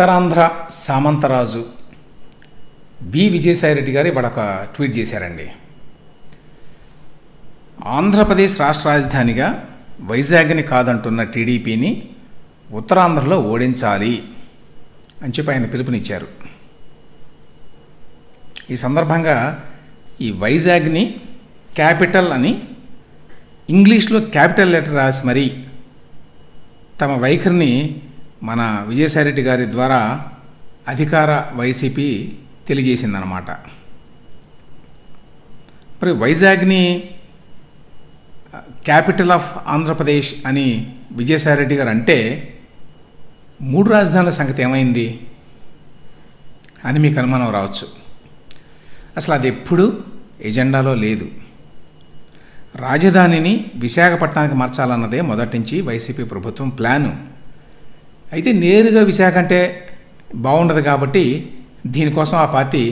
Uttarandhra సామంతరాజు B Vijayasai Reddy గారు ఇవాళ ఒక ట్వీట్ చేశారండి ఆంధ్రప్రదేశ్ రాష్ట్ర రాజధానిగా వైజాగ్ని కాదంటున్న టీడీపీని ఉత్తరాంధ్రలో ఓడించాలి అని చెప్పి ఆయన పిలుపునిచ్చారు ఈ సందర్భంగా ఈ వైజాగ్ని క్యాపిటల్ అని ఇంగ్లీష్లో క్యాపిటల్ లెటర్ రాసి మరీ తమ వైఖరిని మన విజయసాయిరెడ్డి గారి ద్వారా అధికార వైసీపీ తెలియజేసిందనమాట మరి వైజాగ్ని క్యాపిటల్ ఆఫ్ ఆంధ్రప్రదేశ్ అని విజయసాయిరెడ్డి గారు అంటే మూడు రాజధానుల సంగతి ఏమైంది అని మీకు అనుమానం రావచ్చు అసలు అది ఎప్పుడు ఎజెండాలో లేదు రాజధానిని విశాఖపట్నానికి మార్చాలన్నదే మొదటి నుంచి వైసీపీ ప్రభుత్వం ప్లాను అయితే నేరుగా విశాఖ అంటే బాగుండదు కాబట్టి దీనికోసం ఆ పార్టీ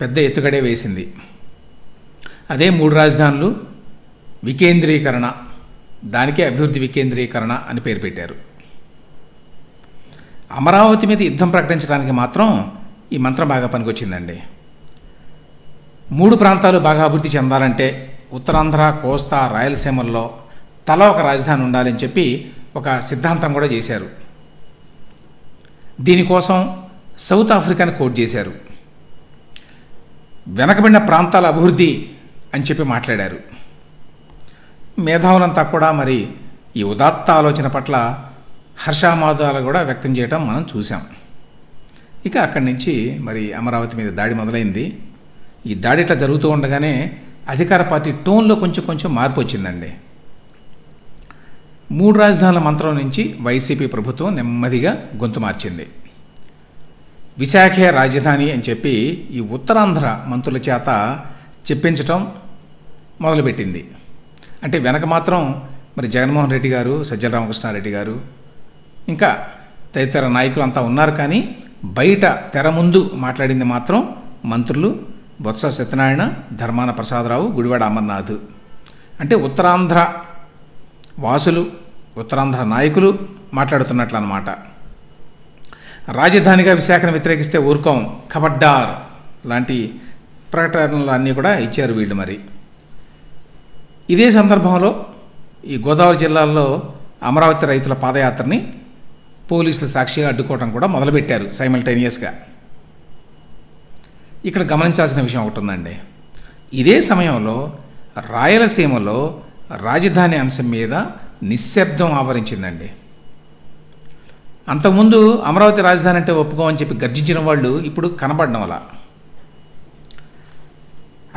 పెద్ద ఎత్తుగడే వేసింది అదే మూడు రాజధానులు వికేంద్రీకరణ దానికే అభివృద్ధి వికేంద్రీకరణ అని పేరు పెట్టారు అమరావతి మీద యుద్ధం ప్రకటించడానికి మాత్రం ఈ మంత్రం బాగా పనికొచ్చిందండి మూడు ప్రాంతాలు బాగా అభివృద్ధి చెందాలంటే ఉత్తరాంధ్ర కోస్తా రాయలసీమల్లో తల ఒక రాజధాని ఉండాలని చెప్పి ఒక సిద్ధాంతం కూడా చేశారు దీనికోసం సౌత్ ఆఫ్రికాని కోట్ చేశారు వెనకబడిన ప్రాంతాల అభివృద్ధి అని చెప్పి మాట్లాడారు మేధావులంతా కూడా మరి ఈ ఉదాత్త ఆలోచన పట్ల హర్షామాదాలు కూడా వ్యక్తం చేయటం మనం చూసాం ఇక అక్కడి నుంచి మరి అమరావతి మీద దాడి మొదలైంది ఈ దాడి ఇట్లా జరుగుతూ ఉండగానే అధికార పార్టీ టోన్లో కొంచెం కొంచెం మార్పు వచ్చిందండి మూడు రాజధానుల మంత్రం నుంచి వైసీపీ ప్రభుత్వం నెమ్మదిగా గొంతు మార్చింది విశాఖే రాజధాని అని చెప్పి ఈ ఉత్తరాంధ్ర మంత్రుల చేత చెప్పించటం మొదలుపెట్టింది అంటే వెనక మాత్రం మరి జగన్మోహన్ రెడ్డి గారు సజ్జల రామకృష్ణారెడ్డి గారు ఇంకా తదితర నాయకులు అంతా ఉన్నారు కానీ బయట తెర ముందు మాట్లాడింది మాత్రం మంత్రులు బొత్స సత్యనారాయణ ధర్మాన ప్రసాదరావు గుడివాడ అమర్నాథ్ అంటే ఉత్తరాంధ్ర వాసులు ఉత్తరాంధ్ర నాయకులు మాట్లాడుతున్నట్లు అనమాట రాజధానిగా విశాఖను వ్యతిరేకిస్తే ఊరుకోం కబడ్డార్ లాంటి ప్రకటనలు అన్నీ కూడా ఇచ్చారు వీళ్ళు మరి ఇదే సందర్భంలో ఈ గోదావరి జిల్లాలో అమరావతి రైతుల పాదయాత్రని పోలీసులు సాక్షిగా అడ్డుకోవడం కూడా మొదలుపెట్టారు సైమల్టేనియస్గా ఇక్కడ గమనించాల్సిన విషయం ఒకటి ఉందండి ఇదే సమయంలో రాయలసీమలో రాజధాని అంశం మీద నిశ్శబ్దం ఆవరించిందండి అంతకుముందు అమరావతి రాజధాని అంటే ఒప్పుకోమని చెప్పి గర్జించిన వాళ్ళు ఇప్పుడు కనబడడం అలా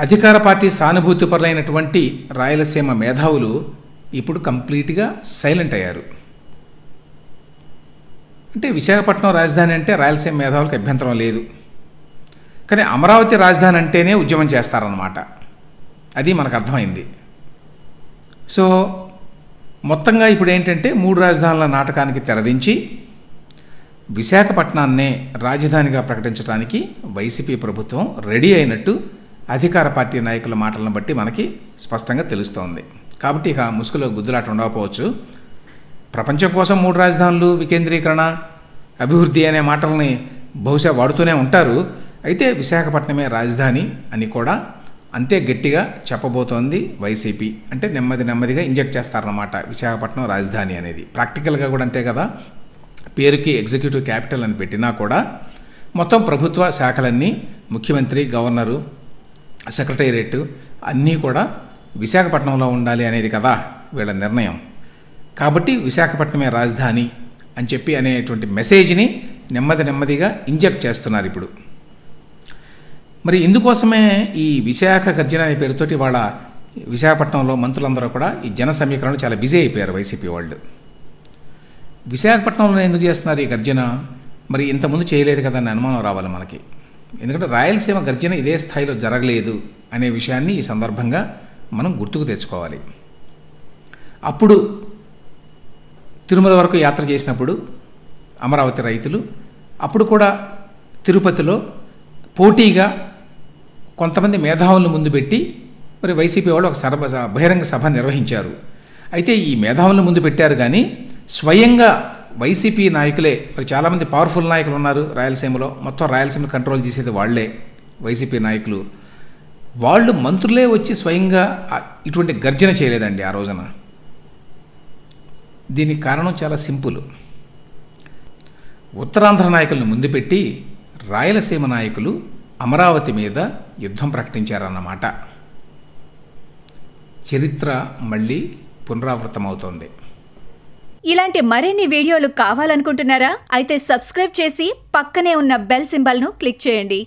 అధికార పార్టీ సానుభూతిపరులైనటువంటి రాయలసీమ మేధావులు ఇప్పుడు కంప్లీట్గా సైలెంట్ అయ్యారు అంటే విశాఖపట్నం రాజధాని అంటే రాయలసీమ మేధావులకు అభ్యంతరం లేదు కానీ అమరావతి రాజధాని అంటేనే ఉద్యమం చేస్తారన్నమాట అది మనకు అర్థమైంది సో మొత్తంగా ఇప్పుడు ఏంటంటే మూడు రాజధానుల నాటకానికి తెరదించి విశాఖపట్నాన్నే రాజధానిగా ప్రకటించడానికి వైసీపీ ప్రభుత్వం రెడీ అయినట్టు అధికార పార్టీ నాయకుల మాటలను బట్టి మనకి స్పష్టంగా తెలుస్తోంది కాబట్టి ఇక ముసుగులో గుద్దులాట ఉండకపోవచ్చు ప్రపంచం కోసం మూడు రాజధానులు వికేంద్రీకరణ అభివృద్ధి అనే మాటల్ని బహుశా వాడుతూనే ఉంటారు అయితే విశాఖపట్నమే రాజధాని అని కూడా అంతే గట్టిగా చెప్పబోతోంది వైసీపీ అంటే నెమ్మది నెమ్మదిగా ఇంజెక్ట్ చేస్తారన్నమాట విశాఖపట్నం రాజధాని అనేది ప్రాక్టికల్గా కూడా అంతే కదా పేరుకి ఎగ్జిక్యూటివ్ క్యాపిటల్ అని పెట్టినా కూడా మొత్తం ప్రభుత్వ శాఖలన్నీ ముఖ్యమంత్రి గవర్నరు సెక్రటేరియట్ అన్నీ కూడా విశాఖపట్నంలో ఉండాలి అనేది కదా వీళ్ళ నిర్ణయం కాబట్టి విశాఖపట్నమే రాజధాని అని చెప్పి అనేటువంటి మెసేజ్ని నెమ్మది నెమ్మదిగా ఇంజెక్ట్ చేస్తున్నారు ఇప్పుడు మరి ఇందుకోసమే ఈ విశాఖ గర్జన అనే పేరుతోటి వాళ్ళ విశాఖపట్నంలో మంత్రులందరూ కూడా ఈ జన సమీకరణలు చాలా బిజీ అయిపోయారు వైసీపీ వాళ్ళు విశాఖపట్నంలో ఎందుకు చేస్తున్నారు ఈ గర్జన మరి ఇంతకుముందు చేయలేదు కదా అని అనుమానం రావాలి మనకి ఎందుకంటే రాయలసీమ గర్జన ఇదే స్థాయిలో జరగలేదు అనే విషయాన్ని ఈ సందర్భంగా మనం గుర్తుకు తెచ్చుకోవాలి అప్పుడు తిరుమల వరకు యాత్ర చేసినప్పుడు అమరావతి రైతులు అప్పుడు కూడా తిరుపతిలో పోటీగా కొంతమంది మేధావులను ముందు పెట్టి మరి వైసీపీ వాళ్ళు ఒక సర్వ బహిరంగ సభ నిర్వహించారు అయితే ఈ మేధావులను ముందు పెట్టారు కానీ స్వయంగా వైసీపీ నాయకులే మరి చాలామంది పవర్ఫుల్ నాయకులు ఉన్నారు రాయలసీమలో మొత్తం రాయలసీమ కంట్రోల్ చేసేది వాళ్లే వైసీపీ నాయకులు వాళ్ళు మంత్రులే వచ్చి స్వయంగా ఇటువంటి గర్జన చేయలేదండి ఆ రోజున దీనికి కారణం చాలా సింపుల్ ఉత్తరాంధ్ర నాయకులను ముందు పెట్టి రాయలసీమ నాయకులు అమరావతి మీద యుద్ధం ప్రకటించారన్నమాట చరిత్ర మళ్ళీ పునరావృతమవుతోంది ఇలాంటి మరిన్ని వీడియోలు కావాలనుకుంటున్నారా అయితే సబ్స్క్రైబ్ చేసి పక్కనే ఉన్న బెల్ సింబల్ను క్లిక్ చేయండి